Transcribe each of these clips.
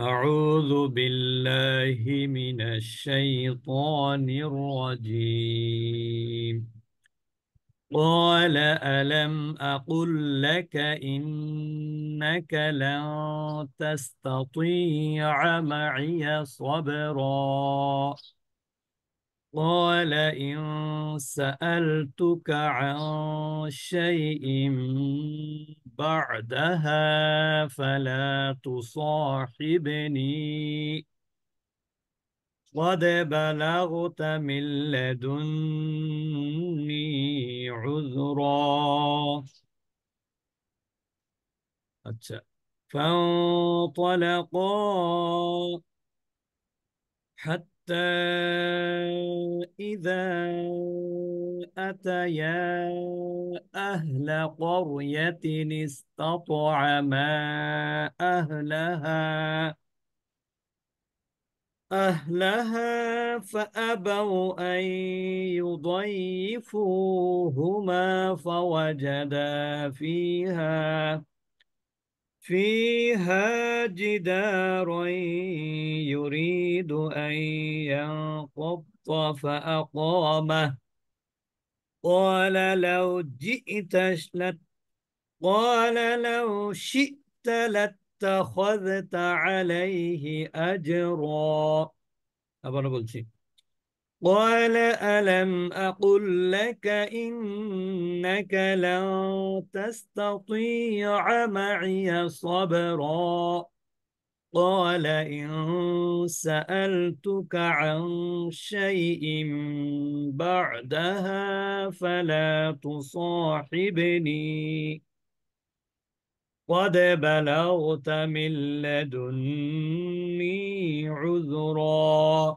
أعوذ بالله من الشيطان الرجيم قال ألم أقل لك إنك لن تستطيع معي صبرا قال إن سألتك عن شيء بعدها فلا تصاحبني قد بلغت من لدني عذرا فانطلقا حتى إذا أتيا أهل قرية استطعما أهلها أهلها فأبوا أن يضيفوهما فوجدا فيها فيها جدار يريد أن الحق فأقامه قال لو جئت قال لو شئت لاتخذت عليه أجرا أبرا بلشي قال ألم أقل لك إنك لن تستطيع معي صبرا قال إن سألتك عن شيء بعدها فلا تصاحبني قد بلغت من لدني عذرا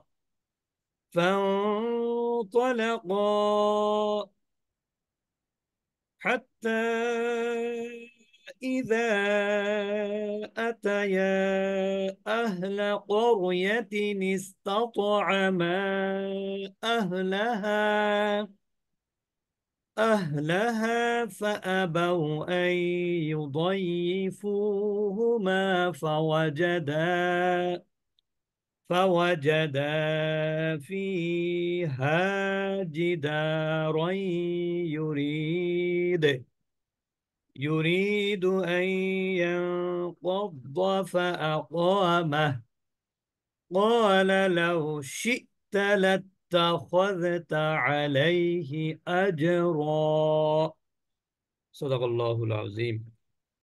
فانطلقا حتى إذا أتيا أهل قرية استطعما أهلها أهلها فأبوا أن يضيفوهما فوجدا فوجدا فيها جدارا يريد يريد أن ينقض فأقامه قال لو شئت لاتخذت عليه أجرا صدق الله العظيم